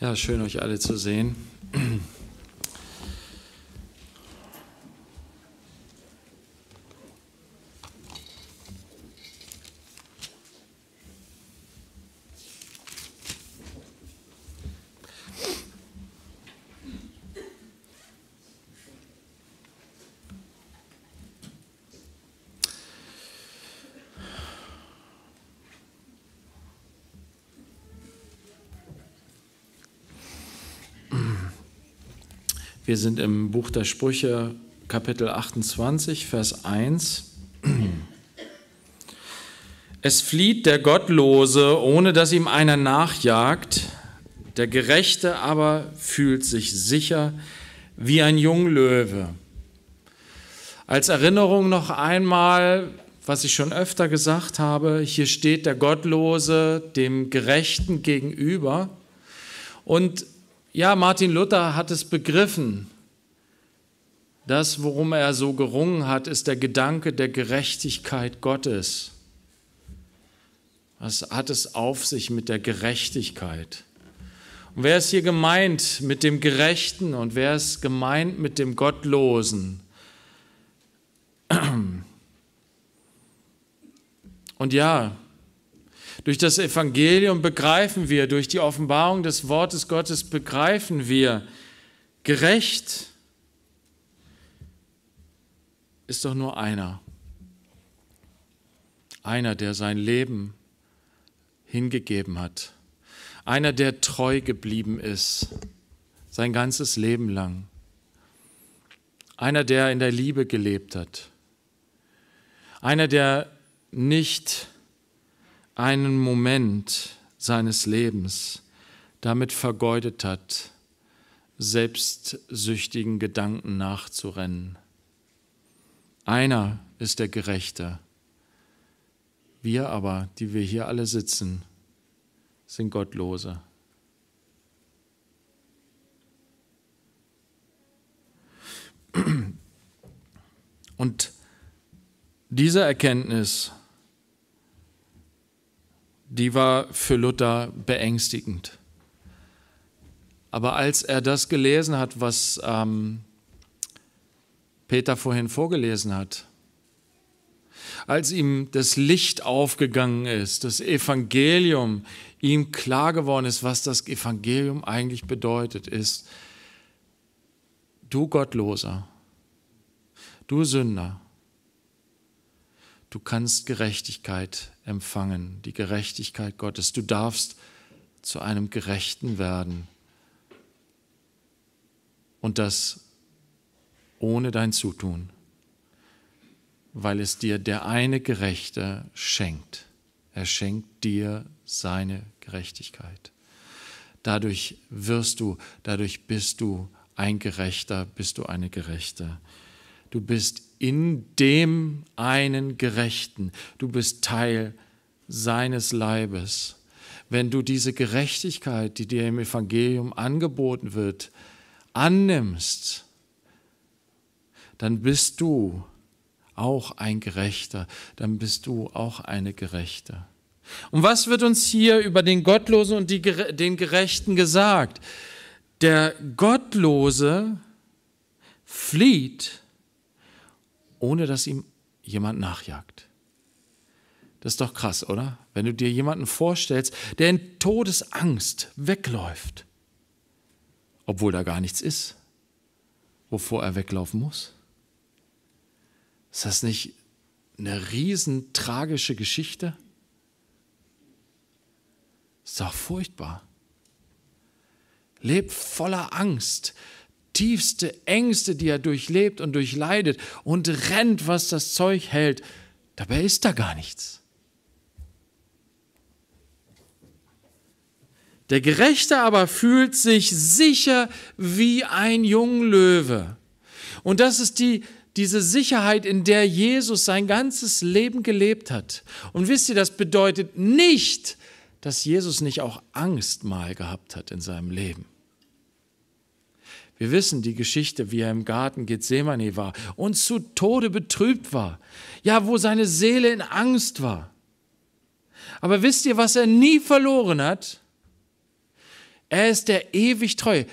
Ja, schön euch alle zu sehen. Wir sind im Buch der Sprüche, Kapitel 28, Vers 1. Es flieht der Gottlose, ohne dass ihm einer nachjagt, der Gerechte aber fühlt sich sicher wie ein Junglöwe. Als Erinnerung noch einmal, was ich schon öfter gesagt habe, hier steht der Gottlose dem Gerechten gegenüber. Und ja, Martin Luther hat es begriffen. Das, worum er so gerungen hat, ist der Gedanke der Gerechtigkeit Gottes. Was hat es auf sich mit der Gerechtigkeit? Und wer ist hier gemeint mit dem Gerechten und wer ist gemeint mit dem Gottlosen? Und ja, durch das Evangelium begreifen wir, durch die Offenbarung des Wortes Gottes begreifen wir, gerecht ist doch nur einer. Einer, der sein Leben hingegeben hat. Einer, der treu geblieben ist, sein ganzes Leben lang. Einer, der in der Liebe gelebt hat. Einer, der nicht einen Moment seines Lebens damit vergeudet hat, selbstsüchtigen Gedanken nachzurennen. Einer ist der Gerechte. Wir aber, die wir hier alle sitzen, sind Gottlose. Und diese Erkenntnis die war für Luther beängstigend. Aber als er das gelesen hat, was ähm, Peter vorhin vorgelesen hat, als ihm das Licht aufgegangen ist, das Evangelium, ihm klar geworden ist, was das Evangelium eigentlich bedeutet, ist, du Gottloser, du Sünder, Du kannst Gerechtigkeit empfangen, die Gerechtigkeit Gottes. Du darfst zu einem Gerechten werden. Und das ohne dein Zutun, weil es dir der eine Gerechte schenkt. Er schenkt dir seine Gerechtigkeit. Dadurch wirst du, dadurch bist du ein Gerechter, bist du eine Gerechte. Du bist in dem einen Gerechten. Du bist Teil seines Leibes. Wenn du diese Gerechtigkeit, die dir im Evangelium angeboten wird, annimmst, dann bist du auch ein Gerechter, dann bist du auch eine Gerechte. Und was wird uns hier über den Gottlosen und die, den Gerechten gesagt? Der Gottlose flieht ohne dass ihm jemand nachjagt. Das ist doch krass, oder? Wenn du dir jemanden vorstellst, der in Todesangst wegläuft, obwohl da gar nichts ist, wovor er weglaufen muss. Ist das nicht eine riesentragische Geschichte? Ist doch furchtbar. Leb voller Angst, tiefste Ängste, die er durchlebt und durchleidet und rennt, was das Zeug hält. Dabei ist da gar nichts. Der Gerechte aber fühlt sich sicher wie ein Junglöwe. Und das ist die, diese Sicherheit, in der Jesus sein ganzes Leben gelebt hat. Und wisst ihr, das bedeutet nicht, dass Jesus nicht auch Angst mal gehabt hat in seinem Leben. Wir wissen die Geschichte, wie er im Garten Gethsemane war und zu Tode betrübt war. Ja, wo seine Seele in Angst war. Aber wisst ihr, was er nie verloren hat? Er ist der ewig treue.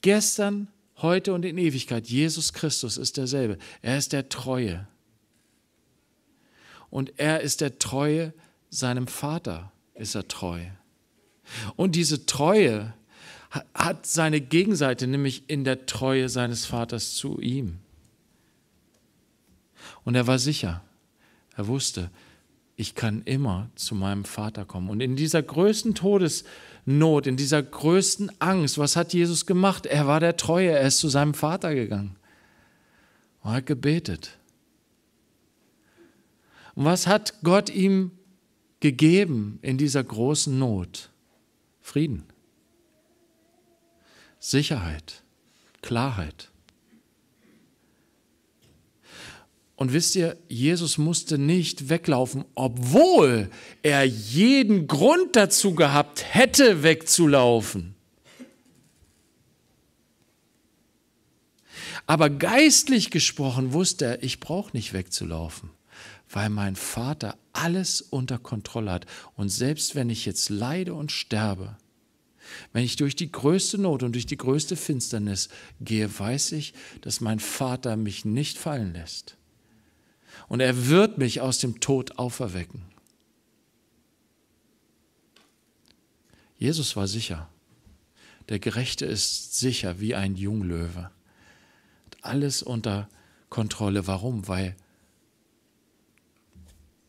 Gestern, heute und in Ewigkeit. Jesus Christus ist derselbe. Er ist der Treue. Und er ist der Treue seinem Vater, ist er treu. Und diese Treue, hat seine Gegenseite, nämlich in der Treue seines Vaters zu ihm. Und er war sicher, er wusste, ich kann immer zu meinem Vater kommen. Und in dieser größten Todesnot, in dieser größten Angst, was hat Jesus gemacht? Er war der Treue, er ist zu seinem Vater gegangen. Und hat gebetet. Und was hat Gott ihm gegeben in dieser großen Not? Frieden. Sicherheit, Klarheit. Und wisst ihr, Jesus musste nicht weglaufen, obwohl er jeden Grund dazu gehabt hätte, wegzulaufen. Aber geistlich gesprochen wusste er, ich brauche nicht wegzulaufen, weil mein Vater alles unter Kontrolle hat. Und selbst wenn ich jetzt leide und sterbe, wenn ich durch die größte Not und durch die größte Finsternis gehe, weiß ich, dass mein Vater mich nicht fallen lässt. Und er wird mich aus dem Tod auferwecken. Jesus war sicher. Der Gerechte ist sicher wie ein Junglöwe. Hat alles unter Kontrolle. Warum? Weil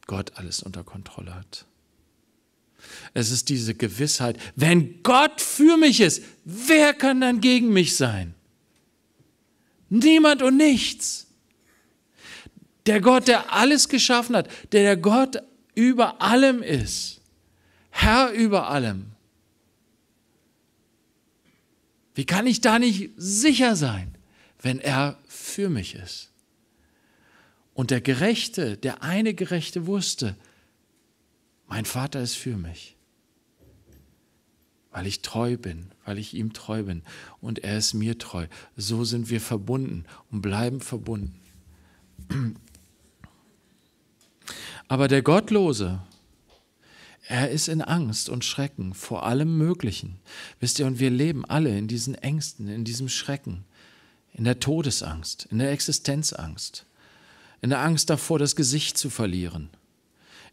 Gott alles unter Kontrolle hat. Es ist diese Gewissheit, wenn Gott für mich ist, wer kann dann gegen mich sein? Niemand und nichts. Der Gott, der alles geschaffen hat, der der Gott über allem ist, Herr über allem. Wie kann ich da nicht sicher sein, wenn er für mich ist? Und der Gerechte, der eine Gerechte wusste, mein Vater ist für mich, weil ich treu bin, weil ich ihm treu bin und er ist mir treu. So sind wir verbunden und bleiben verbunden. Aber der Gottlose, er ist in Angst und Schrecken vor allem Möglichen. Wisst ihr, und wir leben alle in diesen Ängsten, in diesem Schrecken, in der Todesangst, in der Existenzangst, in der Angst davor, das Gesicht zu verlieren,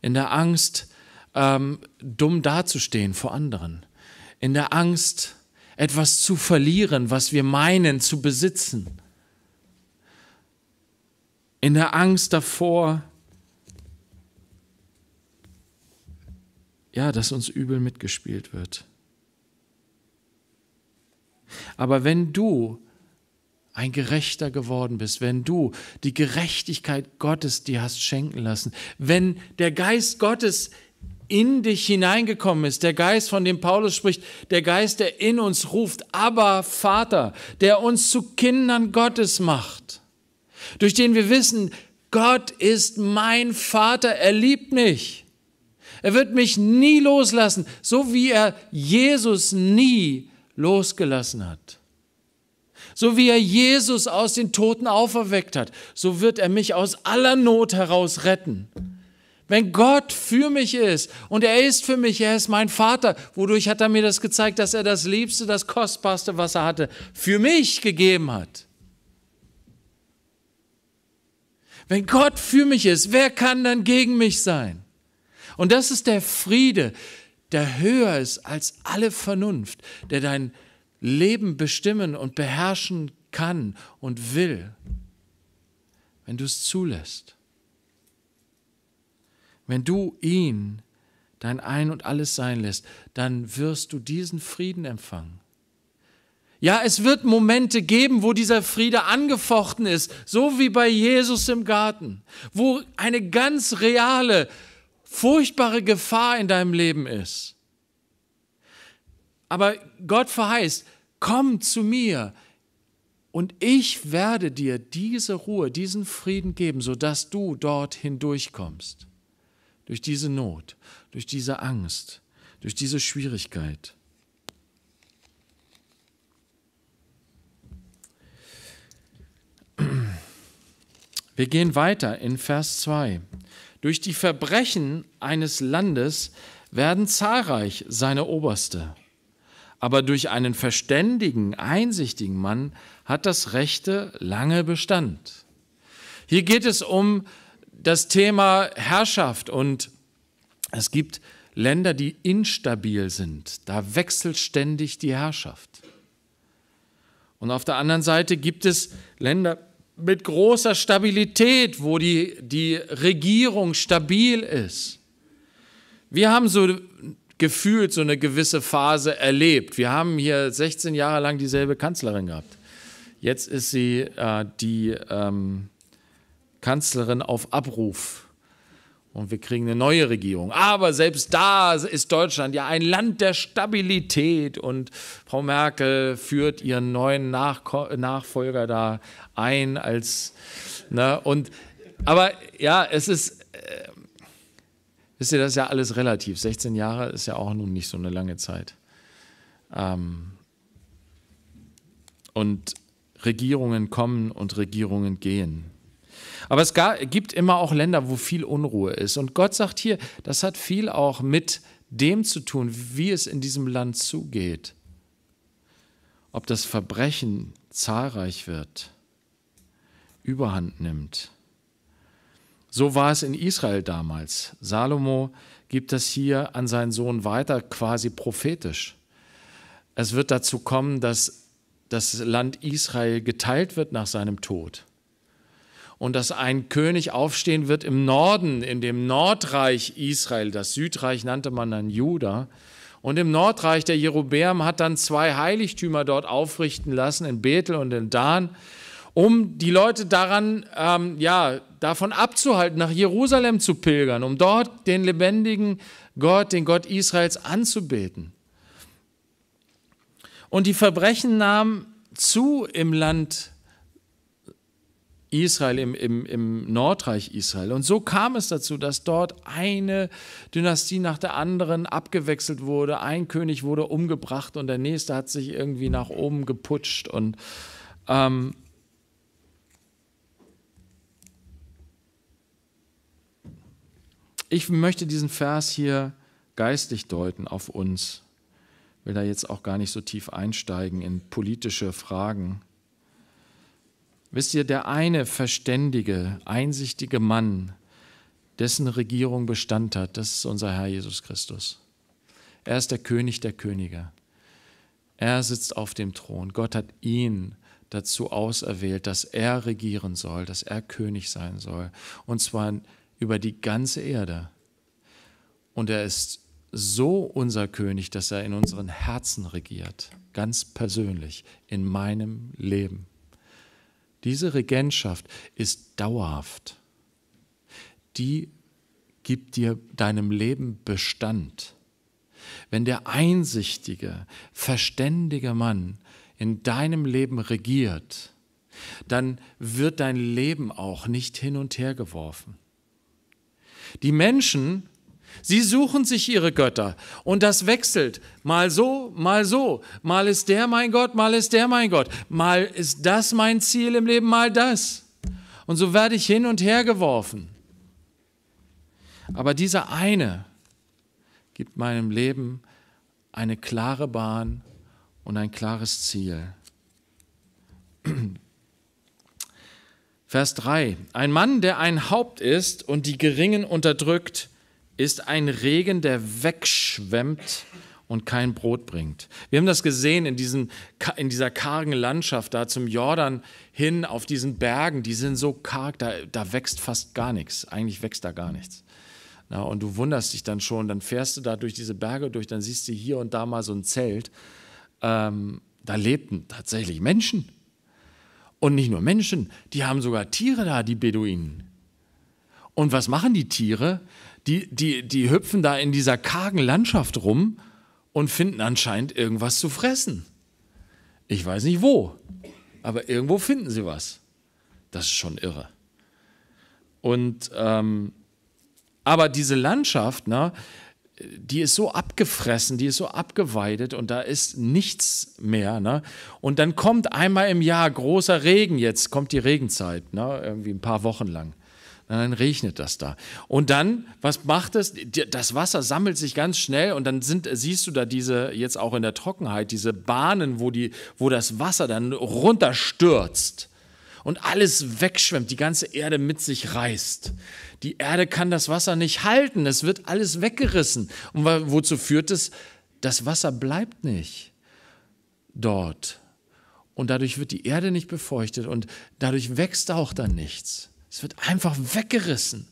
in der Angst, ähm, dumm dazustehen vor anderen, in der Angst, etwas zu verlieren, was wir meinen zu besitzen, in der Angst davor, ja, dass uns übel mitgespielt wird. Aber wenn du ein Gerechter geworden bist, wenn du die Gerechtigkeit Gottes dir hast schenken lassen, wenn der Geist Gottes in dich hineingekommen ist. Der Geist, von dem Paulus spricht, der Geist, der in uns ruft, aber Vater, der uns zu Kindern Gottes macht, durch den wir wissen, Gott ist mein Vater, er liebt mich. Er wird mich nie loslassen, so wie er Jesus nie losgelassen hat. So wie er Jesus aus den Toten auferweckt hat, so wird er mich aus aller Not heraus retten. Wenn Gott für mich ist und er ist für mich, er ist mein Vater, wodurch hat er mir das gezeigt, dass er das Liebste, das Kostbarste, was er hatte, für mich gegeben hat. Wenn Gott für mich ist, wer kann dann gegen mich sein? Und das ist der Friede, der höher ist als alle Vernunft, der dein Leben bestimmen und beherrschen kann und will, wenn du es zulässt. Wenn du ihn, dein Ein und alles sein lässt, dann wirst du diesen Frieden empfangen. Ja, es wird Momente geben, wo dieser Friede angefochten ist, so wie bei Jesus im Garten, wo eine ganz reale, furchtbare Gefahr in deinem Leben ist. Aber Gott verheißt, komm zu mir und ich werde dir diese Ruhe, diesen Frieden geben, sodass du dort hindurchkommst durch diese Not, durch diese Angst, durch diese Schwierigkeit. Wir gehen weiter in Vers 2. Durch die Verbrechen eines Landes werden zahlreich seine Oberste. Aber durch einen verständigen, einsichtigen Mann hat das Rechte lange Bestand. Hier geht es um das Thema Herrschaft und es gibt Länder, die instabil sind. Da wechselt ständig die Herrschaft. Und auf der anderen Seite gibt es Länder mit großer Stabilität, wo die, die Regierung stabil ist. Wir haben so gefühlt so eine gewisse Phase erlebt. Wir haben hier 16 Jahre lang dieselbe Kanzlerin gehabt. Jetzt ist sie äh, die ähm, Kanzlerin auf Abruf. Und wir kriegen eine neue Regierung. Aber selbst da ist Deutschland ja ein Land der Stabilität. Und Frau Merkel führt ihren neuen Nach Nachfolger da ein als. Ne, und, aber ja, es ist. Äh, wisst ihr, das ist ja alles relativ. 16 Jahre ist ja auch nun nicht so eine lange Zeit. Ähm, und Regierungen kommen und Regierungen gehen. Aber es gibt immer auch Länder, wo viel Unruhe ist. Und Gott sagt hier, das hat viel auch mit dem zu tun, wie es in diesem Land zugeht. Ob das Verbrechen zahlreich wird, überhand nimmt. So war es in Israel damals. Salomo gibt das hier an seinen Sohn weiter, quasi prophetisch. Es wird dazu kommen, dass das Land Israel geteilt wird nach seinem Tod und dass ein König aufstehen wird im Norden, in dem Nordreich Israel. Das Südreich nannte man dann Juda. Und im Nordreich, der Jerobeam hat dann zwei Heiligtümer dort aufrichten lassen, in Bethel und in Dan, um die Leute daran, ähm, ja, davon abzuhalten, nach Jerusalem zu pilgern, um dort den lebendigen Gott, den Gott Israels anzubeten. Und die Verbrechen nahmen zu im Land Israel. Israel, im, im, im Nordreich Israel. Und so kam es dazu, dass dort eine Dynastie nach der anderen abgewechselt wurde. Ein König wurde umgebracht und der nächste hat sich irgendwie nach oben geputscht. Und ähm, ich möchte diesen Vers hier geistig deuten auf uns. Ich will da jetzt auch gar nicht so tief einsteigen in politische Fragen Wisst ihr, der eine verständige, einsichtige Mann, dessen Regierung Bestand hat, das ist unser Herr Jesus Christus. Er ist der König der Könige. Er sitzt auf dem Thron. Gott hat ihn dazu auserwählt, dass er regieren soll, dass er König sein soll. Und zwar über die ganze Erde. Und er ist so unser König, dass er in unseren Herzen regiert. Ganz persönlich, in meinem Leben. Diese Regentschaft ist dauerhaft. Die gibt dir deinem Leben Bestand. Wenn der einsichtige, verständige Mann in deinem Leben regiert, dann wird dein Leben auch nicht hin und her geworfen. Die Menschen Sie suchen sich ihre Götter und das wechselt. Mal so, mal so. Mal ist der mein Gott, mal ist der mein Gott. Mal ist das mein Ziel im Leben, mal das. Und so werde ich hin und her geworfen. Aber dieser eine gibt meinem Leben eine klare Bahn und ein klares Ziel. Vers 3. Ein Mann, der ein Haupt ist und die Geringen unterdrückt, ist ein Regen, der wegschwemmt und kein Brot bringt. Wir haben das gesehen in, diesen, in dieser kargen Landschaft da zum Jordan hin auf diesen Bergen, die sind so karg, da, da wächst fast gar nichts. Eigentlich wächst da gar nichts. Na, und du wunderst dich dann schon, dann fährst du da durch diese Berge durch, dann siehst du hier und da mal so ein Zelt. Ähm, da lebten tatsächlich Menschen. Und nicht nur Menschen, die haben sogar Tiere da, die Beduinen. Und was machen die Tiere? die, die, die hüpfen da in dieser kargen Landschaft rum und finden anscheinend irgendwas zu fressen. Ich weiß nicht wo, aber irgendwo finden sie was. Das ist schon irre. Und ähm, aber diese Landschaft, ne, die ist so abgefressen, die ist so abgeweidet und da ist nichts mehr. Ne? Und dann kommt einmal im Jahr großer Regen, jetzt kommt die Regenzeit, ne? irgendwie ein paar Wochen lang dann regnet das da. Und dann, was macht es? Das Wasser sammelt sich ganz schnell und dann sind, siehst du da diese, jetzt auch in der Trockenheit, diese Bahnen, wo, die, wo das Wasser dann runterstürzt und alles wegschwemmt, die ganze Erde mit sich reißt. Die Erde kann das Wasser nicht halten, es wird alles weggerissen. Und wozu führt es? Das Wasser bleibt nicht dort. Und dadurch wird die Erde nicht befeuchtet und dadurch wächst auch dann nichts. Es wird einfach weggerissen.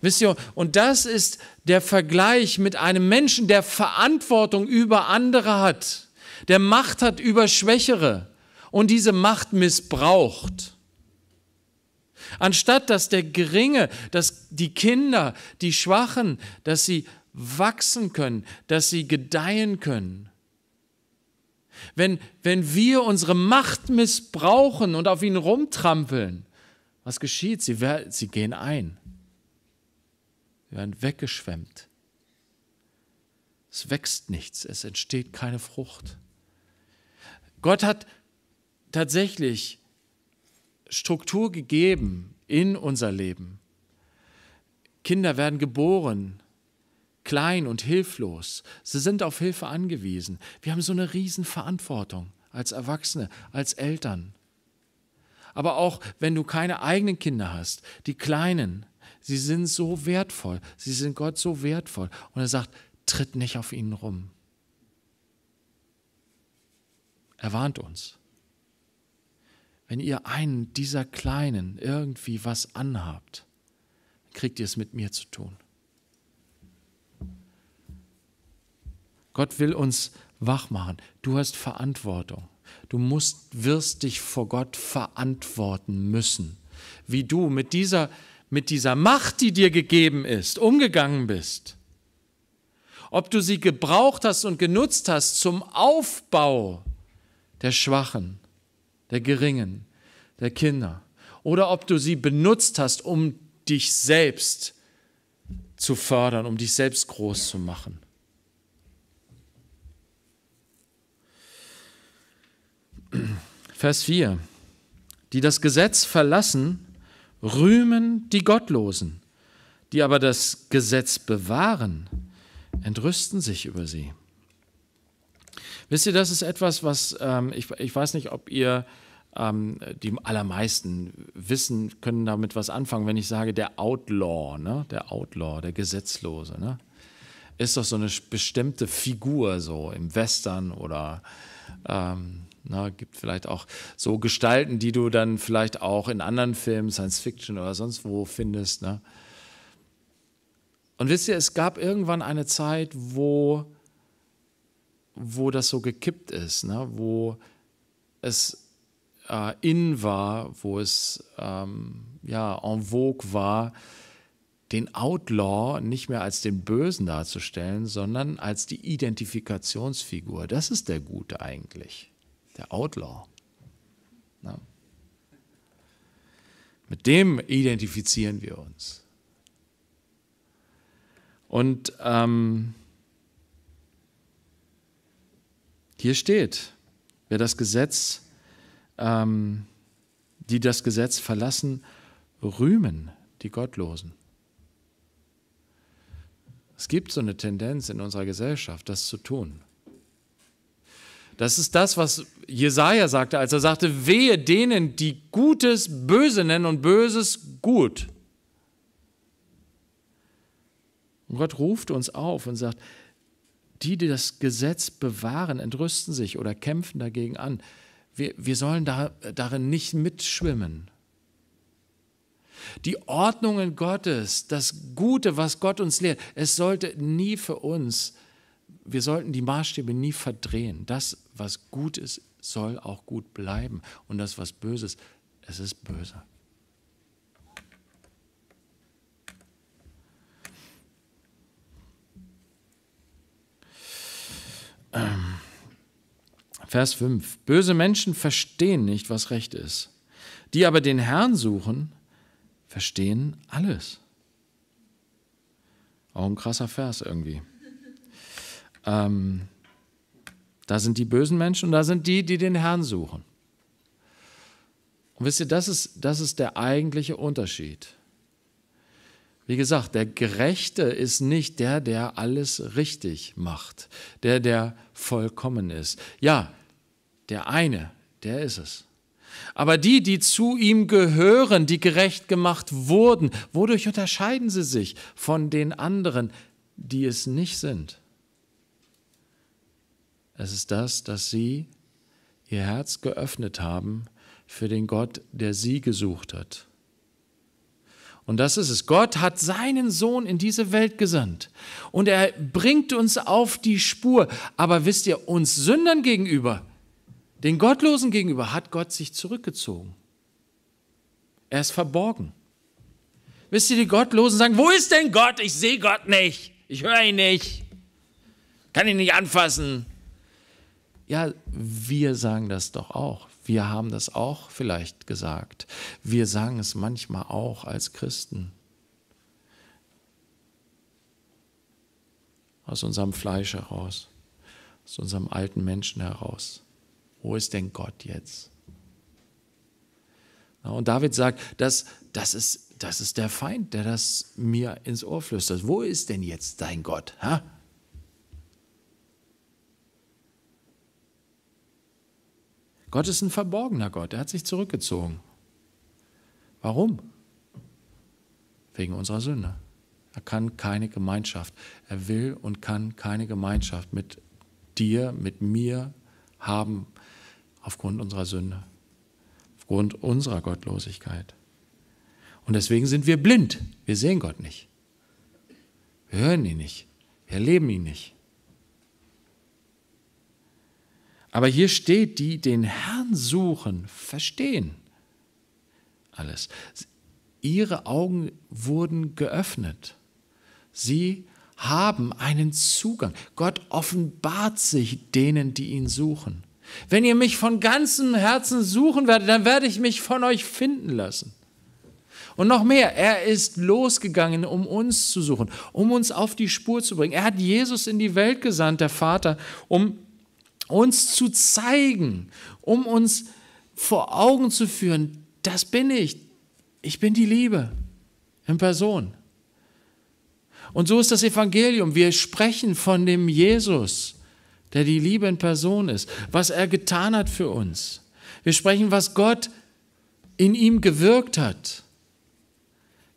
Wisst ihr, und das ist der Vergleich mit einem Menschen, der Verantwortung über andere hat, der Macht hat über Schwächere und diese Macht missbraucht. Anstatt dass der Geringe, dass die Kinder, die Schwachen, dass sie wachsen können, dass sie gedeihen können. Wenn, wenn wir unsere Macht missbrauchen und auf ihn rumtrampeln, was geschieht? Sie, werden, sie gehen ein. Sie werden weggeschwemmt. Es wächst nichts, es entsteht keine Frucht. Gott hat tatsächlich Struktur gegeben in unser Leben. Kinder werden geboren, klein und hilflos. Sie sind auf Hilfe angewiesen. Wir haben so eine Riesenverantwortung als Erwachsene, als Eltern aber auch wenn du keine eigenen Kinder hast, die Kleinen, sie sind so wertvoll, sie sind Gott so wertvoll. Und er sagt, tritt nicht auf ihnen rum. Er warnt uns. Wenn ihr einen dieser Kleinen irgendwie was anhabt, kriegt ihr es mit mir zu tun. Gott will uns wach machen. Du hast Verantwortung. Du musst, wirst dich vor Gott verantworten müssen, wie du mit dieser, mit dieser Macht, die dir gegeben ist, umgegangen bist. Ob du sie gebraucht hast und genutzt hast zum Aufbau der Schwachen, der Geringen, der Kinder, oder ob du sie benutzt hast, um dich selbst zu fördern, um dich selbst groß zu machen. Vers 4. Die das Gesetz verlassen, rühmen die Gottlosen. Die aber das Gesetz bewahren, entrüsten sich über sie. Wisst ihr, das ist etwas, was ähm, ich, ich weiß nicht, ob ihr ähm, die allermeisten wissen, können damit was anfangen, wenn ich sage, der Outlaw, ne? der Outlaw, der Gesetzlose, ne? ist doch so eine bestimmte Figur so im Western oder ähm, na, gibt vielleicht auch so Gestalten, die du dann vielleicht auch in anderen Filmen, Science Fiction oder sonst wo findest. Ne? Und wisst ihr, es gab irgendwann eine Zeit, wo, wo das so gekippt ist, ne? wo es äh, in war, wo es ähm, ja, en vogue war, den Outlaw nicht mehr als den Bösen darzustellen, sondern als die Identifikationsfigur. Das ist der Gute eigentlich der Outlaw. Na? Mit dem identifizieren wir uns. Und ähm, hier steht, wer das Gesetz, ähm, die das Gesetz verlassen, rühmen die Gottlosen. Es gibt so eine Tendenz in unserer Gesellschaft, das zu tun. Das ist das, was Jesaja sagte, als er sagte: Wehe denen, die Gutes böse nennen und Böses gut. Und Gott ruft uns auf und sagt: Die, die das Gesetz bewahren, entrüsten sich oder kämpfen dagegen an. Wir, wir sollen da, darin nicht mitschwimmen. Die Ordnungen Gottes, das Gute, was Gott uns lehrt, es sollte nie für uns wir sollten die Maßstäbe nie verdrehen. Das, was gut ist, soll auch gut bleiben. Und das, was böse ist, es ist böse. Ähm. Vers 5. Böse Menschen verstehen nicht, was recht ist. Die aber den Herrn suchen, verstehen alles. Auch ein krasser Vers irgendwie. Ähm, da sind die bösen Menschen und da sind die, die den Herrn suchen. Und wisst ihr, das ist, das ist der eigentliche Unterschied. Wie gesagt, der Gerechte ist nicht der, der alles richtig macht, der, der vollkommen ist. Ja, der eine, der ist es. Aber die, die zu ihm gehören, die gerecht gemacht wurden, wodurch unterscheiden sie sich von den anderen, die es nicht sind? Es ist das, dass sie ihr Herz geöffnet haben für den Gott, der sie gesucht hat. Und das ist es. Gott hat seinen Sohn in diese Welt gesandt. Und er bringt uns auf die Spur. Aber wisst ihr, uns Sündern gegenüber, den Gottlosen gegenüber, hat Gott sich zurückgezogen. Er ist verborgen. Wisst ihr, die Gottlosen sagen, wo ist denn Gott? Ich sehe Gott nicht. Ich höre ihn nicht. Kann ihn nicht anfassen ja, wir sagen das doch auch. Wir haben das auch vielleicht gesagt. Wir sagen es manchmal auch als Christen. Aus unserem Fleisch heraus, aus unserem alten Menschen heraus. Wo ist denn Gott jetzt? Und David sagt, das, das, ist, das ist der Feind, der das mir ins Ohr flüstert. Wo ist denn jetzt dein Gott? Ha? Gott ist ein verborgener Gott. Er hat sich zurückgezogen. Warum? Wegen unserer Sünde. Er kann keine Gemeinschaft. Er will und kann keine Gemeinschaft mit dir, mit mir haben aufgrund unserer Sünde, aufgrund unserer Gottlosigkeit. Und deswegen sind wir blind. Wir sehen Gott nicht. Wir hören ihn nicht. Wir erleben ihn nicht. Aber hier steht, die den Herrn suchen, verstehen alles. Ihre Augen wurden geöffnet. Sie haben einen Zugang. Gott offenbart sich denen, die ihn suchen. Wenn ihr mich von ganzem Herzen suchen werdet, dann werde ich mich von euch finden lassen. Und noch mehr, er ist losgegangen, um uns zu suchen, um uns auf die Spur zu bringen. Er hat Jesus in die Welt gesandt, der Vater, um uns zu zeigen, um uns vor Augen zu führen, das bin ich. Ich bin die Liebe in Person. Und so ist das Evangelium. Wir sprechen von dem Jesus, der die Liebe in Person ist, was er getan hat für uns. Wir sprechen, was Gott in ihm gewirkt hat,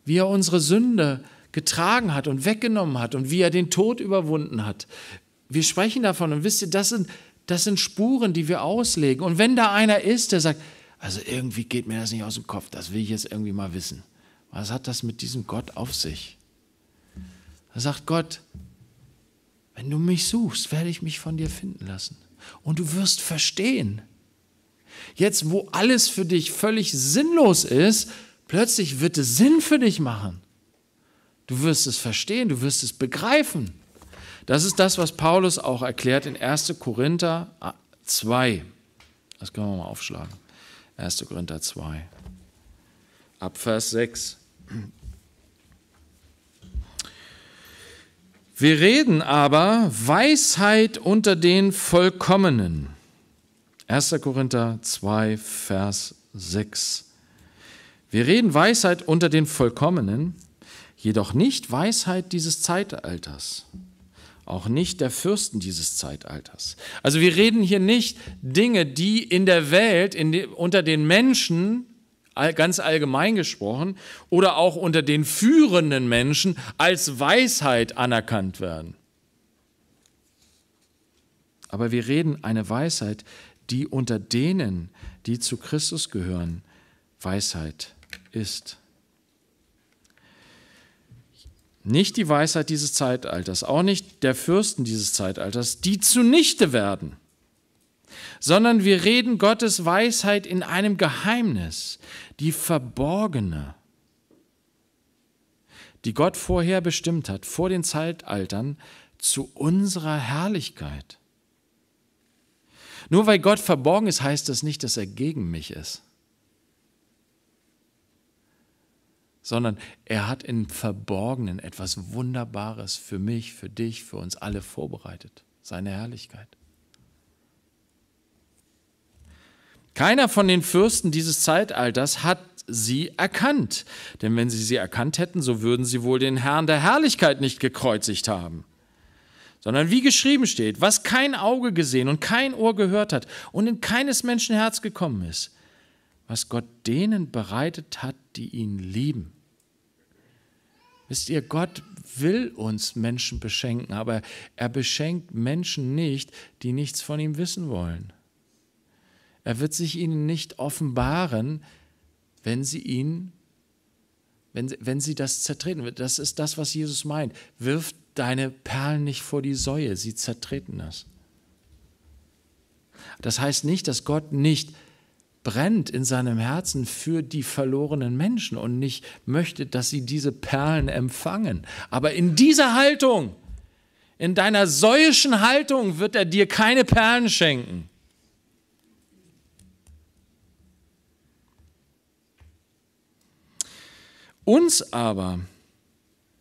wie er unsere Sünde getragen hat und weggenommen hat und wie er den Tod überwunden hat. Wir sprechen davon und wisst ihr, das sind das sind Spuren, die wir auslegen. Und wenn da einer ist, der sagt, also irgendwie geht mir das nicht aus dem Kopf, das will ich jetzt irgendwie mal wissen. Was hat das mit diesem Gott auf sich? Da sagt Gott, wenn du mich suchst, werde ich mich von dir finden lassen. Und du wirst verstehen. Jetzt, wo alles für dich völlig sinnlos ist, plötzlich wird es Sinn für dich machen. Du wirst es verstehen, du wirst es begreifen. Das ist das, was Paulus auch erklärt in 1. Korinther 2. Das können wir mal aufschlagen. 1. Korinther 2. Ab Vers 6. Wir reden aber Weisheit unter den Vollkommenen. 1. Korinther 2, Vers 6. Wir reden Weisheit unter den Vollkommenen, jedoch nicht Weisheit dieses Zeitalters, auch nicht der Fürsten dieses Zeitalters. Also wir reden hier nicht Dinge, die in der Welt, in de, unter den Menschen, ganz allgemein gesprochen, oder auch unter den führenden Menschen als Weisheit anerkannt werden. Aber wir reden eine Weisheit, die unter denen, die zu Christus gehören, Weisheit ist. Nicht die Weisheit dieses Zeitalters, auch nicht der Fürsten dieses Zeitalters, die zunichte werden, sondern wir reden Gottes Weisheit in einem Geheimnis, die verborgene, die Gott vorher bestimmt hat, vor den Zeitaltern, zu unserer Herrlichkeit. Nur weil Gott verborgen ist, heißt das nicht, dass er gegen mich ist. sondern er hat im Verborgenen etwas Wunderbares für mich, für dich, für uns alle vorbereitet, seine Herrlichkeit. Keiner von den Fürsten dieses Zeitalters hat sie erkannt, denn wenn sie sie erkannt hätten, so würden sie wohl den Herrn der Herrlichkeit nicht gekreuzigt haben sondern wie geschrieben steht, was kein Auge gesehen und kein Ohr gehört hat und in keines Menschen Herz gekommen ist, was Gott denen bereitet hat, die ihn lieben. Wisst ihr, Gott will uns Menschen beschenken, aber er beschenkt Menschen nicht, die nichts von ihm wissen wollen. Er wird sich ihnen nicht offenbaren, wenn sie ihn, wenn, wenn sie das zertreten. Das ist das, was Jesus meint. Wirf deine Perlen nicht vor die Säue, sie zertreten das. Das heißt nicht, dass Gott nicht brennt in seinem Herzen für die verlorenen Menschen und nicht möchte, dass sie diese Perlen empfangen. Aber in dieser Haltung, in deiner säuischen Haltung wird er dir keine Perlen schenken. Uns aber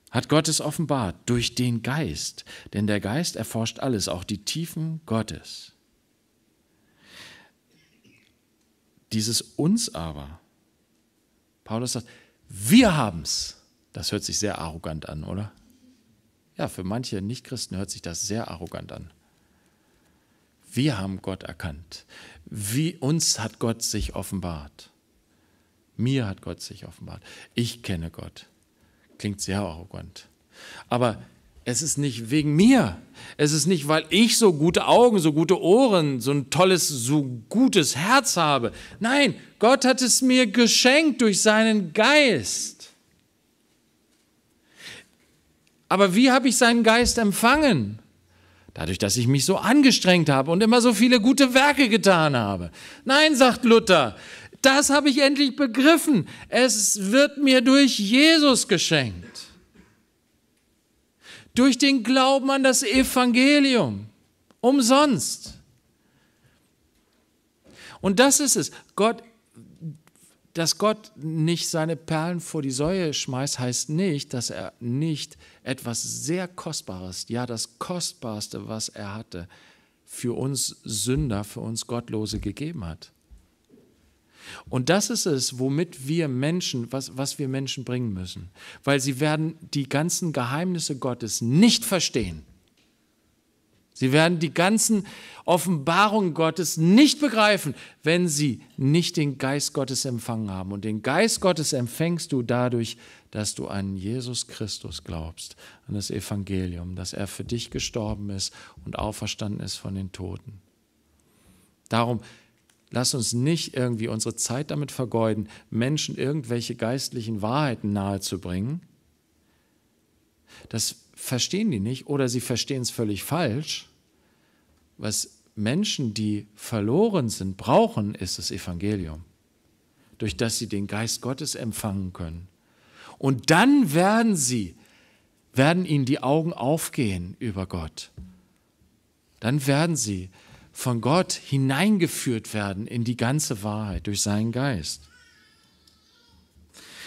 hat Gott es offenbart durch den Geist, denn der Geist erforscht alles, auch die Tiefen Gottes. Dieses uns aber. Paulus sagt, wir haben es. Das hört sich sehr arrogant an, oder? Ja, für manche Nichtchristen hört sich das sehr arrogant an. Wir haben Gott erkannt. Wie uns hat Gott sich offenbart. Mir hat Gott sich offenbart. Ich kenne Gott. Klingt sehr arrogant. Aber es ist nicht wegen mir. Es ist nicht, weil ich so gute Augen, so gute Ohren, so ein tolles, so gutes Herz habe. Nein, Gott hat es mir geschenkt durch seinen Geist. Aber wie habe ich seinen Geist empfangen? Dadurch, dass ich mich so angestrengt habe und immer so viele gute Werke getan habe. Nein, sagt Luther, das habe ich endlich begriffen. Es wird mir durch Jesus geschenkt. Durch den Glauben an das Evangelium. Umsonst. Und das ist es. Gott, dass Gott nicht seine Perlen vor die Säue schmeißt, heißt nicht, dass er nicht etwas sehr Kostbares, ja das Kostbarste, was er hatte, für uns Sünder, für uns Gottlose gegeben hat. Und das ist es, womit wir Menschen, was, was wir Menschen bringen müssen. Weil sie werden die ganzen Geheimnisse Gottes nicht verstehen. Sie werden die ganzen Offenbarungen Gottes nicht begreifen, wenn sie nicht den Geist Gottes empfangen haben. Und den Geist Gottes empfängst du dadurch, dass du an Jesus Christus glaubst, an das Evangelium, dass er für dich gestorben ist und auferstanden ist von den Toten. Darum Lass uns nicht irgendwie unsere Zeit damit vergeuden, Menschen irgendwelche geistlichen Wahrheiten nahezubringen. Das verstehen die nicht oder sie verstehen es völlig falsch. Was Menschen, die verloren sind, brauchen, ist das Evangelium, durch das sie den Geist Gottes empfangen können. Und dann werden sie, werden ihnen die Augen aufgehen über Gott. Dann werden sie von Gott hineingeführt werden in die ganze Wahrheit durch seinen Geist.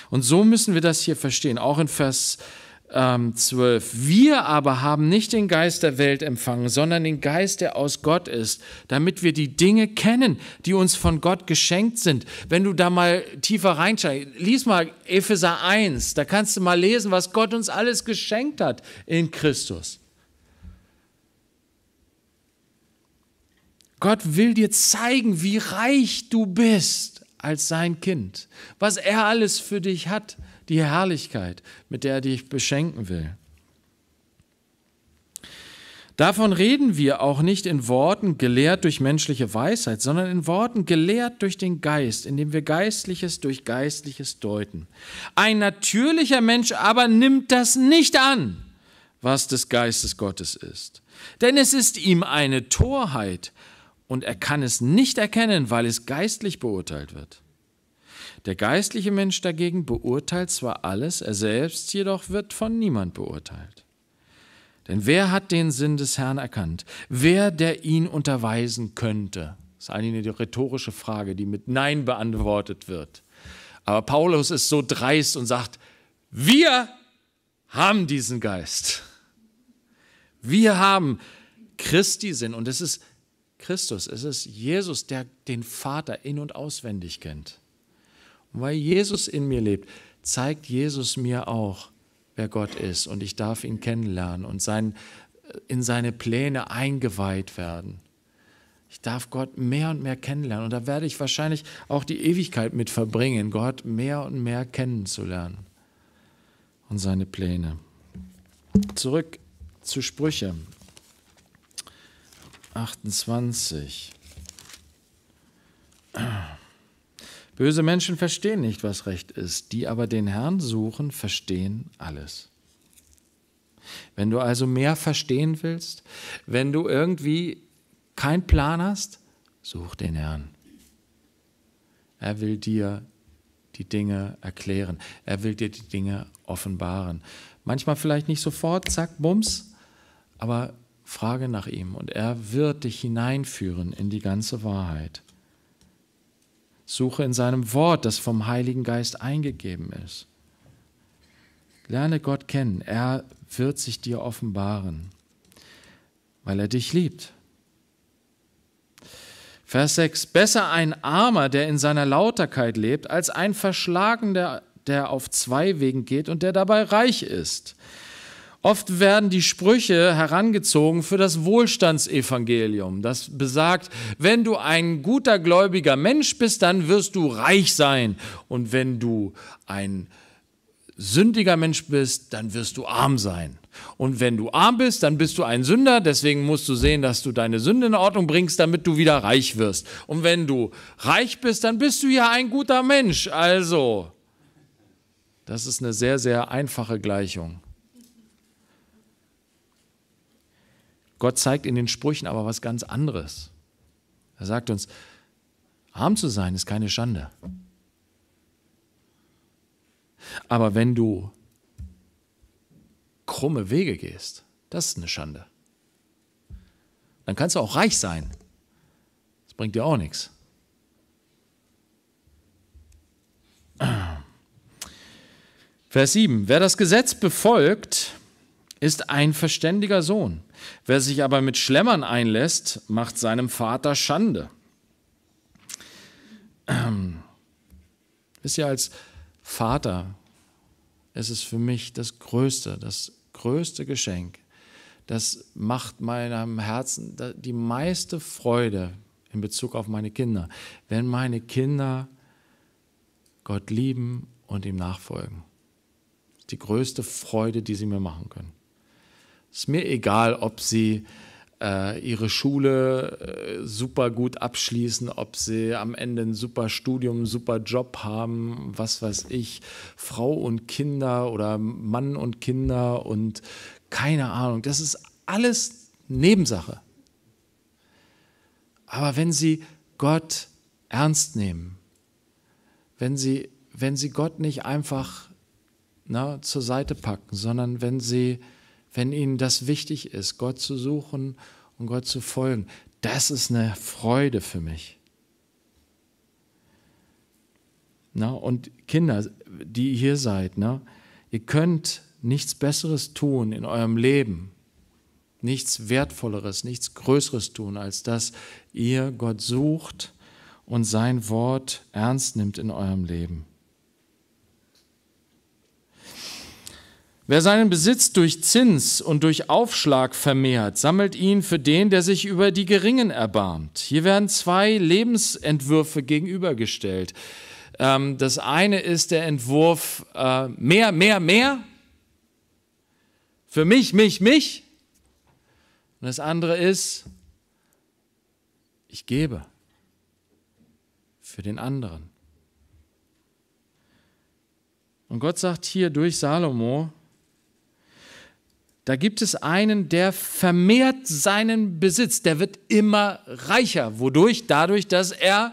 Und so müssen wir das hier verstehen, auch in Vers ähm, 12. Wir aber haben nicht den Geist der Welt empfangen, sondern den Geist, der aus Gott ist, damit wir die Dinge kennen, die uns von Gott geschenkt sind. Wenn du da mal tiefer reinschaust, lies mal Epheser 1, da kannst du mal lesen, was Gott uns alles geschenkt hat in Christus. Gott will dir zeigen, wie reich du bist als sein Kind, was er alles für dich hat, die Herrlichkeit, mit der er dich beschenken will. Davon reden wir auch nicht in Worten gelehrt durch menschliche Weisheit, sondern in Worten gelehrt durch den Geist, indem wir Geistliches durch Geistliches deuten. Ein natürlicher Mensch aber nimmt das nicht an, was des Geistes Gottes ist. Denn es ist ihm eine Torheit, und er kann es nicht erkennen, weil es geistlich beurteilt wird. Der geistliche Mensch dagegen beurteilt zwar alles, er selbst jedoch wird von niemand beurteilt. Denn wer hat den Sinn des Herrn erkannt? Wer, der ihn unterweisen könnte? Das ist eigentlich eine rhetorische Frage, die mit Nein beantwortet wird. Aber Paulus ist so dreist und sagt, wir haben diesen Geist. Wir haben Christi Sinn. Und es ist Christus, es ist Jesus, der den Vater in und auswendig kennt. Und weil Jesus in mir lebt, zeigt Jesus mir auch, wer Gott ist und ich darf ihn kennenlernen und sein, in seine Pläne eingeweiht werden. Ich darf Gott mehr und mehr kennenlernen und da werde ich wahrscheinlich auch die Ewigkeit mit verbringen, Gott mehr und mehr kennenzulernen und seine Pläne. Zurück zu Sprüche. 28. Böse Menschen verstehen nicht, was recht ist, die aber den Herrn suchen, verstehen alles. Wenn du also mehr verstehen willst, wenn du irgendwie keinen Plan hast, such den Herrn. Er will dir die Dinge erklären. Er will dir die Dinge offenbaren. Manchmal vielleicht nicht sofort, zack, bums, aber Frage nach ihm und er wird dich hineinführen in die ganze Wahrheit. Suche in seinem Wort, das vom Heiligen Geist eingegeben ist. Lerne Gott kennen. Er wird sich dir offenbaren, weil er dich liebt. Vers 6. Besser ein Armer, der in seiner Lauterkeit lebt, als ein Verschlagener, der auf zwei Wegen geht und der dabei reich ist. Oft werden die Sprüche herangezogen für das Wohlstandsevangelium, das besagt, wenn du ein guter gläubiger Mensch bist, dann wirst du reich sein und wenn du ein sündiger Mensch bist, dann wirst du arm sein. Und wenn du arm bist, dann bist du ein Sünder, deswegen musst du sehen, dass du deine Sünde in Ordnung bringst, damit du wieder reich wirst. Und wenn du reich bist, dann bist du ja ein guter Mensch. Also, das ist eine sehr, sehr einfache Gleichung. Gott zeigt in den Sprüchen aber was ganz anderes. Er sagt uns, arm zu sein ist keine Schande. Aber wenn du krumme Wege gehst, das ist eine Schande. Dann kannst du auch reich sein. Das bringt dir auch nichts. Vers 7. Wer das Gesetz befolgt, ist ein verständiger Sohn. Wer sich aber mit Schlemmern einlässt, macht seinem Vater Schande. Ähm. Wisst ihr, als Vater ist es für mich das Größte, das größte Geschenk. Das macht meinem Herzen die meiste Freude in Bezug auf meine Kinder, wenn meine Kinder Gott lieben und ihm nachfolgen. Die größte Freude, die sie mir machen können. Ist mir egal, ob sie äh, ihre Schule äh, super gut abschließen, ob sie am Ende ein super Studium, super Job haben, was weiß ich, Frau und Kinder oder Mann und Kinder und keine Ahnung. Das ist alles Nebensache. Aber wenn sie Gott ernst nehmen, wenn sie, wenn sie Gott nicht einfach na, zur Seite packen, sondern wenn sie wenn ihnen das wichtig ist, Gott zu suchen und Gott zu folgen. Das ist eine Freude für mich. Na, und Kinder, die ihr hier seid, na, ihr könnt nichts Besseres tun in eurem Leben, nichts Wertvolleres, nichts Größeres tun, als dass ihr Gott sucht und sein Wort ernst nimmt in eurem Leben. Wer seinen Besitz durch Zins und durch Aufschlag vermehrt, sammelt ihn für den, der sich über die Geringen erbarmt. Hier werden zwei Lebensentwürfe gegenübergestellt. Ähm, das eine ist der Entwurf äh, mehr, mehr, mehr. Für mich, mich, mich. Und das andere ist, ich gebe für den anderen. Und Gott sagt hier durch Salomo, da gibt es einen, der vermehrt seinen Besitz, der wird immer reicher. Wodurch? Dadurch, dass er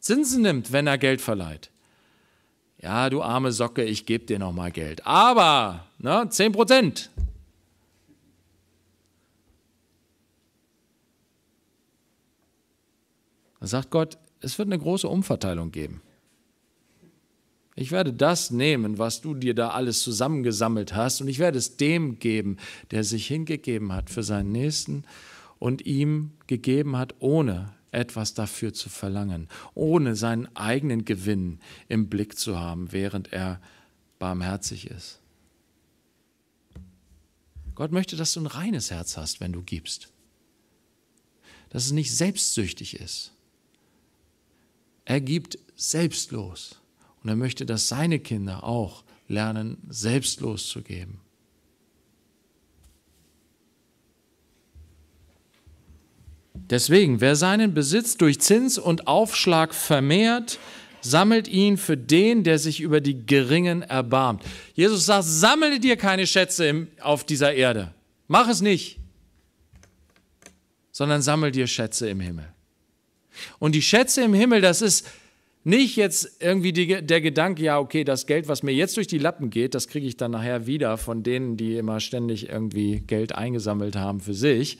Zinsen nimmt, wenn er Geld verleiht. Ja, du arme Socke, ich gebe dir nochmal Geld. Aber, ne, 10 Prozent. Da sagt Gott, es wird eine große Umverteilung geben. Ich werde das nehmen, was du dir da alles zusammengesammelt hast, und ich werde es dem geben, der sich hingegeben hat für seinen Nächsten und ihm gegeben hat, ohne etwas dafür zu verlangen, ohne seinen eigenen Gewinn im Blick zu haben, während er barmherzig ist. Gott möchte, dass du ein reines Herz hast, wenn du gibst. Dass es nicht selbstsüchtig ist. Er gibt selbstlos. Und er möchte, dass seine Kinder auch lernen, selbst loszugeben. Deswegen, wer seinen Besitz durch Zins und Aufschlag vermehrt, sammelt ihn für den, der sich über die Geringen erbarmt. Jesus sagt, sammle dir keine Schätze auf dieser Erde. Mach es nicht, sondern sammle dir Schätze im Himmel. Und die Schätze im Himmel, das ist nicht jetzt irgendwie die, der Gedanke, ja, okay, das Geld, was mir jetzt durch die Lappen geht, das kriege ich dann nachher wieder von denen, die immer ständig irgendwie Geld eingesammelt haben für sich.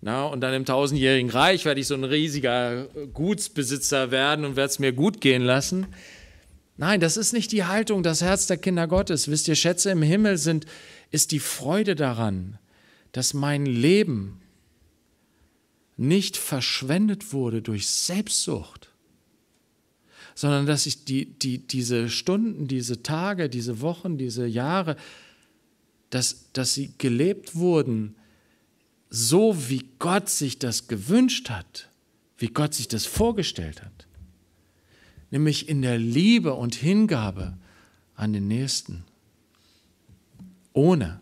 Na, und dann im tausendjährigen Reich werde ich so ein riesiger Gutsbesitzer werden und werde es mir gut gehen lassen. Nein, das ist nicht die Haltung, das Herz der Kinder Gottes. Wisst ihr, Schätze im Himmel sind, ist die Freude daran, dass mein Leben nicht verschwendet wurde durch Selbstsucht, sondern dass ich die, die, diese Stunden, diese Tage, diese Wochen, diese Jahre, dass, dass sie gelebt wurden, so wie Gott sich das gewünscht hat, wie Gott sich das vorgestellt hat, nämlich in der Liebe und Hingabe an den Nächsten, ohne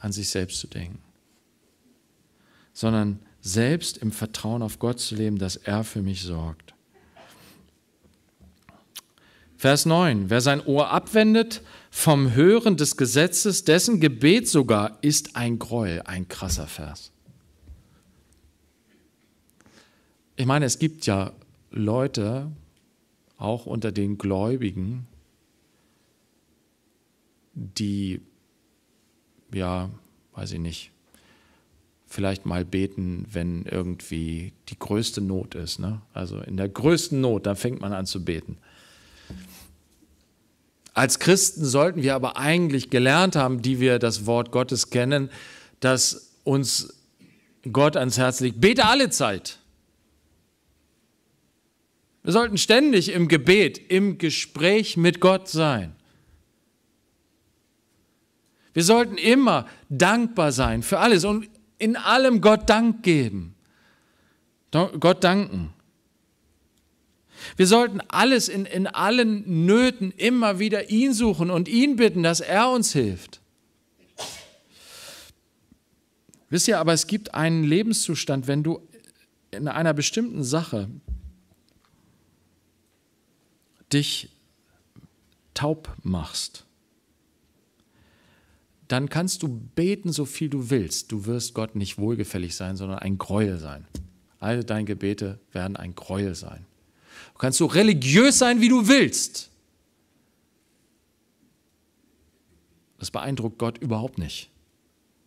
an sich selbst zu denken, sondern selbst im Vertrauen auf Gott zu leben, dass er für mich sorgt. Vers 9. Wer sein Ohr abwendet vom Hören des Gesetzes, dessen Gebet sogar ist ein Gräuel. Ein krasser Vers. Ich meine, es gibt ja Leute, auch unter den Gläubigen, die, ja, weiß ich nicht, vielleicht mal beten, wenn irgendwie die größte Not ist. Ne? Also in der größten Not, dann fängt man an zu beten. Als Christen sollten wir aber eigentlich gelernt haben, die wir das Wort Gottes kennen, dass uns Gott ans Herz legt. Bete alle Zeit. Wir sollten ständig im Gebet, im Gespräch mit Gott sein. Wir sollten immer dankbar sein für alles und in allem Gott Dank geben. Gott danken. Wir sollten alles in, in allen Nöten immer wieder ihn suchen und ihn bitten, dass er uns hilft. Wisst ihr, aber es gibt einen Lebenszustand, wenn du in einer bestimmten Sache dich taub machst, dann kannst du beten, so viel du willst. Du wirst Gott nicht wohlgefällig sein, sondern ein Gräuel sein. All deine Gebete werden ein Gräuel sein. Du kannst so religiös sein, wie du willst. Das beeindruckt Gott überhaupt nicht.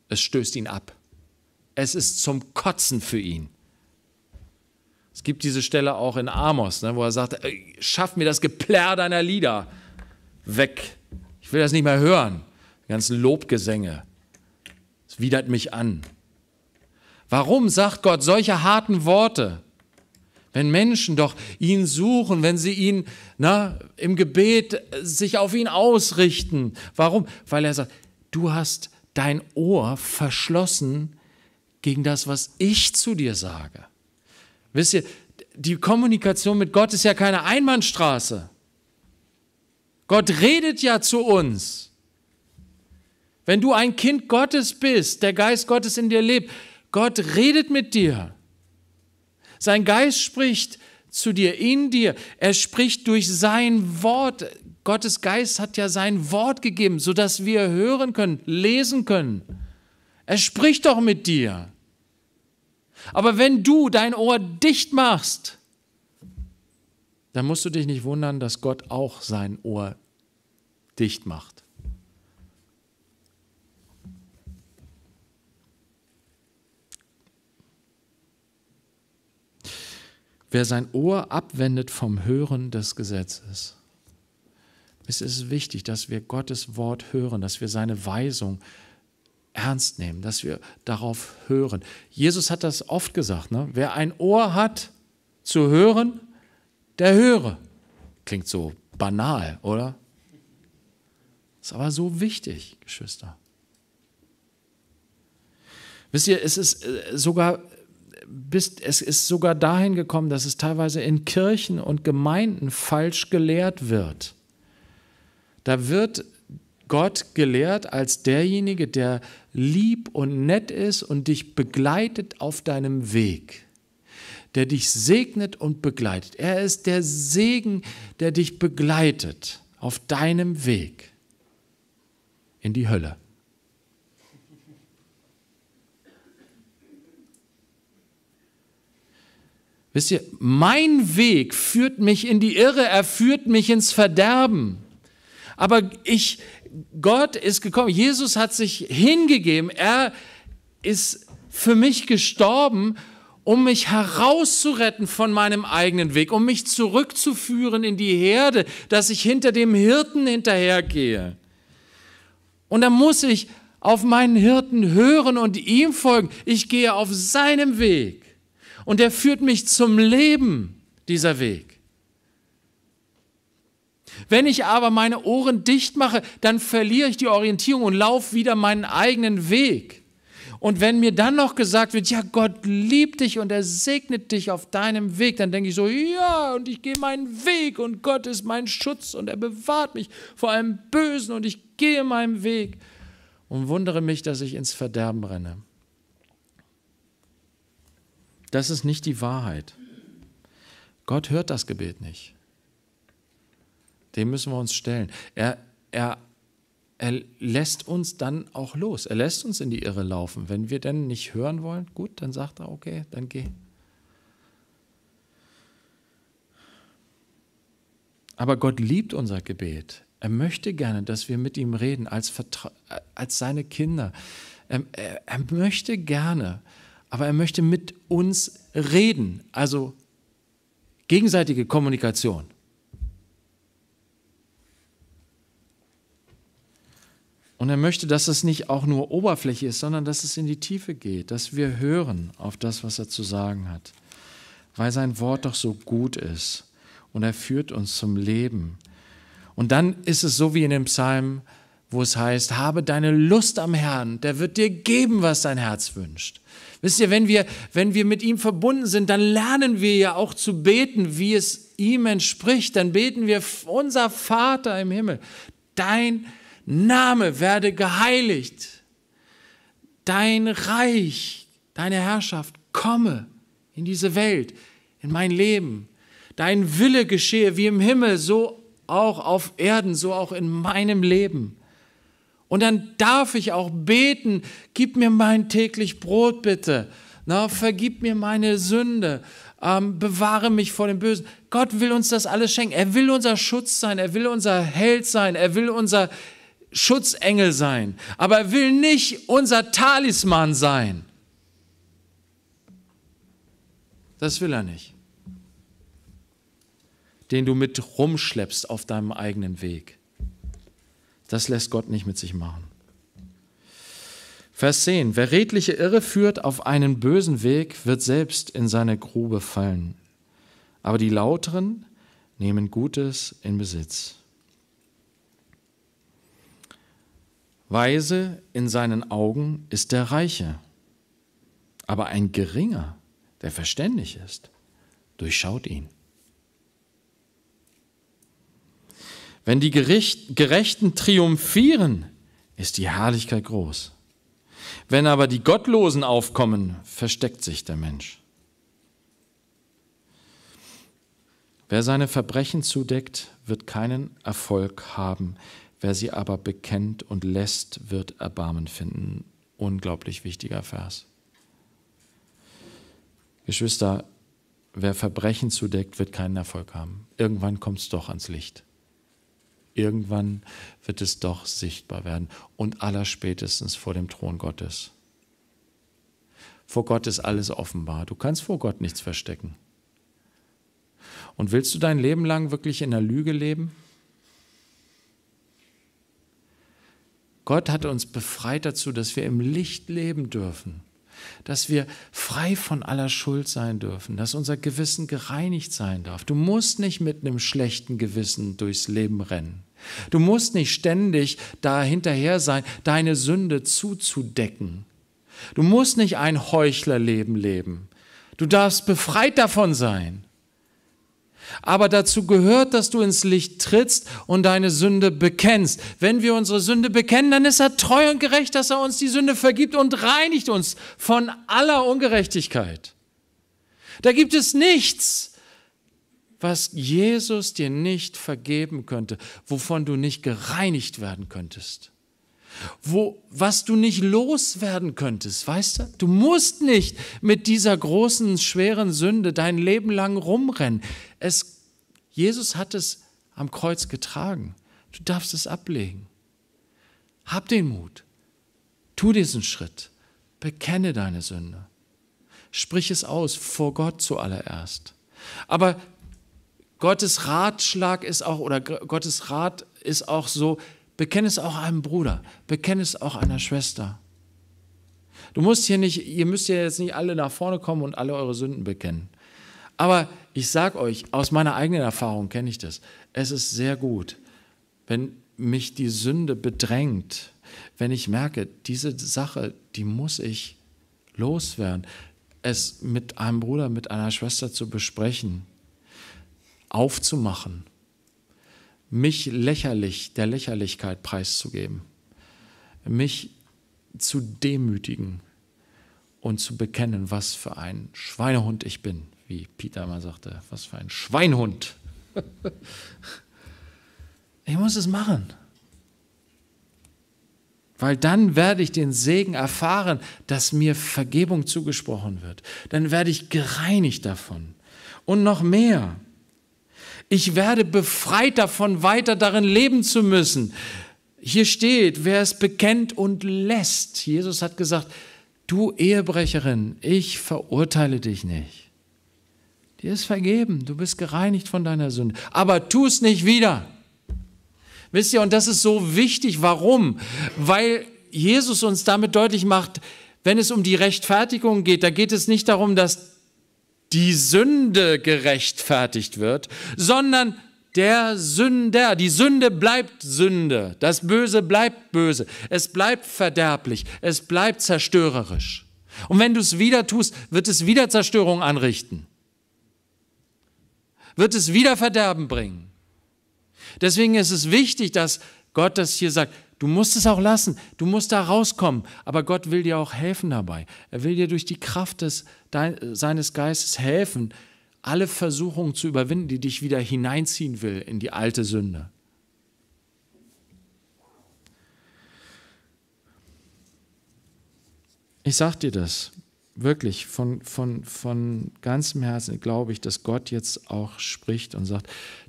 Es stößt ihn ab. Es ist zum Kotzen für ihn. Es gibt diese Stelle auch in Amos, ne, wo er sagt, ey, schaff mir das Geplärr deiner Lieder weg. Ich will das nicht mehr hören. Die ganzen Lobgesänge. Es widert mich an. Warum sagt Gott solche harten Worte? wenn Menschen doch ihn suchen, wenn sie ihn na, im Gebet sich auf ihn ausrichten. Warum? Weil er sagt, du hast dein Ohr verschlossen gegen das, was ich zu dir sage. Wisst ihr, die Kommunikation mit Gott ist ja keine Einbahnstraße. Gott redet ja zu uns. Wenn du ein Kind Gottes bist, der Geist Gottes in dir lebt, Gott redet mit dir. Sein Geist spricht zu dir, in dir. Er spricht durch sein Wort. Gottes Geist hat ja sein Wort gegeben, sodass wir hören können, lesen können. Er spricht doch mit dir. Aber wenn du dein Ohr dicht machst, dann musst du dich nicht wundern, dass Gott auch sein Ohr dicht macht. wer sein Ohr abwendet vom Hören des Gesetzes. Es ist wichtig, dass wir Gottes Wort hören, dass wir seine Weisung ernst nehmen, dass wir darauf hören. Jesus hat das oft gesagt, ne? wer ein Ohr hat zu hören, der höre. Klingt so banal, oder? Ist aber so wichtig, Geschwister. Wisst ihr, es ist äh, sogar bist, es ist sogar dahin gekommen, dass es teilweise in Kirchen und Gemeinden falsch gelehrt wird. Da wird Gott gelehrt als derjenige, der lieb und nett ist und dich begleitet auf deinem Weg, der dich segnet und begleitet. Er ist der Segen, der dich begleitet auf deinem Weg in die Hölle. Wisst ihr, mein Weg führt mich in die Irre, er führt mich ins Verderben. Aber ich, Gott ist gekommen, Jesus hat sich hingegeben, er ist für mich gestorben, um mich herauszuretten von meinem eigenen Weg, um mich zurückzuführen in die Herde, dass ich hinter dem Hirten hinterhergehe. Und dann muss ich auf meinen Hirten hören und ihm folgen. Ich gehe auf seinem Weg. Und er führt mich zum Leben, dieser Weg. Wenn ich aber meine Ohren dicht mache, dann verliere ich die Orientierung und laufe wieder meinen eigenen Weg. Und wenn mir dann noch gesagt wird, ja, Gott liebt dich und er segnet dich auf deinem Weg, dann denke ich so, ja, und ich gehe meinen Weg und Gott ist mein Schutz und er bewahrt mich vor allem Bösen und ich gehe meinen Weg und wundere mich, dass ich ins Verderben renne. Das ist nicht die Wahrheit. Gott hört das Gebet nicht. Dem müssen wir uns stellen. Er, er, er lässt uns dann auch los. Er lässt uns in die Irre laufen. Wenn wir denn nicht hören wollen, gut, dann sagt er, okay, dann geh. Aber Gott liebt unser Gebet. Er möchte gerne, dass wir mit ihm reden, als, Vertra als seine Kinder. Er, er, er möchte gerne, aber er möchte mit uns reden, also gegenseitige Kommunikation. Und er möchte, dass es nicht auch nur Oberfläche ist, sondern dass es in die Tiefe geht, dass wir hören auf das, was er zu sagen hat, weil sein Wort doch so gut ist und er führt uns zum Leben. Und dann ist es so wie in dem Psalm, wo es heißt, habe deine Lust am Herrn, der wird dir geben, was dein Herz wünscht. Wisst ihr, wenn wir, wenn wir mit ihm verbunden sind, dann lernen wir ja auch zu beten, wie es ihm entspricht. Dann beten wir, unser Vater im Himmel, dein Name werde geheiligt, dein Reich, deine Herrschaft komme in diese Welt, in mein Leben. Dein Wille geschehe wie im Himmel, so auch auf Erden, so auch in meinem Leben. Und dann darf ich auch beten, gib mir mein täglich Brot bitte. Na, vergib mir meine Sünde. Ähm, bewahre mich vor dem Bösen. Gott will uns das alles schenken. Er will unser Schutz sein. Er will unser Held sein. Er will unser Schutzengel sein. Aber er will nicht unser Talisman sein. Das will er nicht. Den du mit rumschleppst auf deinem eigenen Weg. Das lässt Gott nicht mit sich machen. Vers 10. Wer redliche Irre führt auf einen bösen Weg, wird selbst in seine Grube fallen. Aber die Lauteren nehmen Gutes in Besitz. Weise in seinen Augen ist der Reiche, aber ein Geringer, der verständig ist, durchschaut ihn. Wenn die Gericht, Gerechten triumphieren, ist die Herrlichkeit groß. Wenn aber die Gottlosen aufkommen, versteckt sich der Mensch. Wer seine Verbrechen zudeckt, wird keinen Erfolg haben. Wer sie aber bekennt und lässt, wird Erbarmen finden. Unglaublich wichtiger Vers. Geschwister, wer Verbrechen zudeckt, wird keinen Erfolg haben. Irgendwann kommt es doch ans Licht irgendwann wird es doch sichtbar werden und allerspätestens vor dem Thron Gottes. Vor Gott ist alles offenbar. Du kannst vor Gott nichts verstecken. Und willst du dein Leben lang wirklich in der Lüge leben? Gott hat uns befreit dazu, dass wir im Licht leben dürfen dass wir frei von aller Schuld sein dürfen, dass unser Gewissen gereinigt sein darf. Du musst nicht mit einem schlechten Gewissen durchs Leben rennen. Du musst nicht ständig da sein, deine Sünde zuzudecken. Du musst nicht ein Heuchlerleben leben. Du darfst befreit davon sein. Aber dazu gehört, dass du ins Licht trittst und deine Sünde bekennst. Wenn wir unsere Sünde bekennen, dann ist er treu und gerecht, dass er uns die Sünde vergibt und reinigt uns von aller Ungerechtigkeit. Da gibt es nichts, was Jesus dir nicht vergeben könnte, wovon du nicht gereinigt werden könntest wo, was du nicht loswerden könntest, weißt du? Du musst nicht mit dieser großen, schweren Sünde dein Leben lang rumrennen. Es, Jesus hat es am Kreuz getragen. Du darfst es ablegen. Hab den Mut. Tu diesen Schritt. Bekenne deine Sünde. Sprich es aus, vor Gott zuallererst. Aber Gottes Ratschlag ist auch, oder Gottes Rat ist auch so, Bekenne es auch einem Bruder. Bekenne es auch einer Schwester. Du musst hier nicht, ihr müsst ja jetzt nicht alle nach vorne kommen und alle eure Sünden bekennen. Aber ich sage euch, aus meiner eigenen Erfahrung kenne ich das. Es ist sehr gut, wenn mich die Sünde bedrängt, wenn ich merke, diese Sache, die muss ich loswerden, es mit einem Bruder, mit einer Schwester zu besprechen, aufzumachen mich lächerlich, der Lächerlichkeit preiszugeben, mich zu demütigen und zu bekennen, was für ein Schweinehund ich bin, wie Peter mal sagte, was für ein Schweinhund. ich muss es machen. Weil dann werde ich den Segen erfahren, dass mir Vergebung zugesprochen wird. Dann werde ich gereinigt davon. Und noch mehr. Ich werde befreit davon, weiter darin leben zu müssen. Hier steht, wer es bekennt und lässt. Jesus hat gesagt, du Ehebrecherin, ich verurteile dich nicht. Dir ist vergeben, du bist gereinigt von deiner Sünde. Aber tu es nicht wieder. Wisst ihr, und das ist so wichtig. Warum? Weil Jesus uns damit deutlich macht, wenn es um die Rechtfertigung geht, da geht es nicht darum, dass die Sünde gerechtfertigt wird, sondern der Sünder. Die Sünde bleibt Sünde. Das Böse bleibt böse. Es bleibt verderblich. Es bleibt zerstörerisch. Und wenn du es wieder tust, wird es wieder Zerstörung anrichten. Wird es wieder Verderben bringen. Deswegen ist es wichtig, dass Gott das hier sagt. Du musst es auch lassen. Du musst da rauskommen. Aber Gott will dir auch helfen dabei. Er will dir durch die Kraft des, dein, seines Geistes helfen, alle Versuchungen zu überwinden, die dich wieder hineinziehen will in die alte Sünde. Ich sage dir das wirklich von, von, von ganzem Herzen, glaube ich, dass Gott jetzt auch spricht und sagt,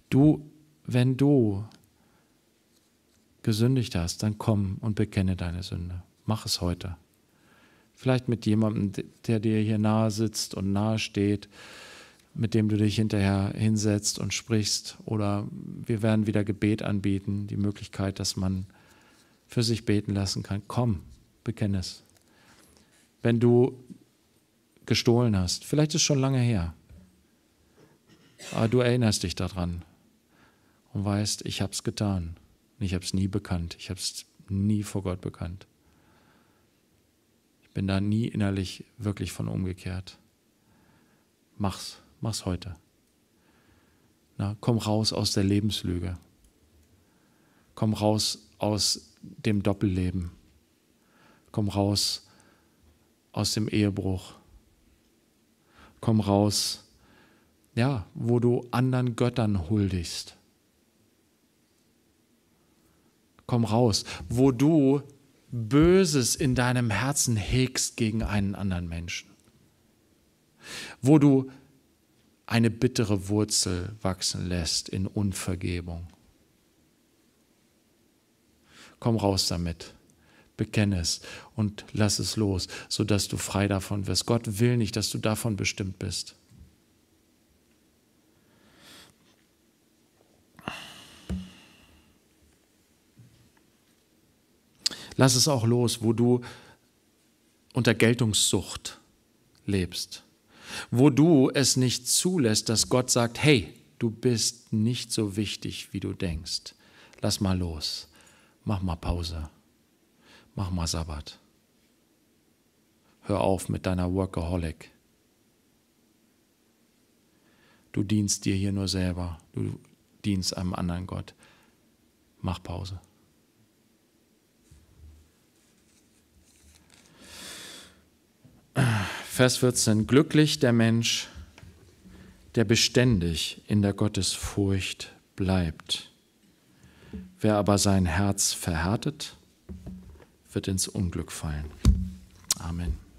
du, wenn du gesündigt hast, dann komm und bekenne deine Sünde. Mach es heute. Vielleicht mit jemandem, der dir hier nahe sitzt und nahe steht, mit dem du dich hinterher hinsetzt und sprichst. Oder wir werden wieder Gebet anbieten, die Möglichkeit, dass man für sich beten lassen kann. Komm, bekenne es. Wenn du gestohlen hast, vielleicht ist es schon lange her, aber du erinnerst dich daran und weißt, ich habe es getan und ich habe es nie bekannt. Ich habe es nie vor Gott bekannt. Ich bin da nie innerlich wirklich von umgekehrt. Mach's, mach's heute. Na, komm raus aus der Lebenslüge. Komm raus aus dem Doppelleben. Komm raus aus dem Ehebruch. Komm raus, ja, wo du anderen Göttern huldigst komm raus, wo du Böses in deinem Herzen hegst gegen einen anderen Menschen, wo du eine bittere Wurzel wachsen lässt in Unvergebung. Komm raus damit, bekenne es und lass es los, sodass du frei davon wirst. Gott will nicht, dass du davon bestimmt bist. Lass es auch los, wo du unter Geltungssucht lebst, wo du es nicht zulässt, dass Gott sagt, hey, du bist nicht so wichtig, wie du denkst. Lass mal los, mach mal Pause, mach mal Sabbat. Hör auf mit deiner Workaholic. Du dienst dir hier nur selber, du dienst einem anderen Gott. Mach Pause. Vers 14. Glücklich der Mensch, der beständig in der Gottesfurcht bleibt. Wer aber sein Herz verhärtet, wird ins Unglück fallen. Amen.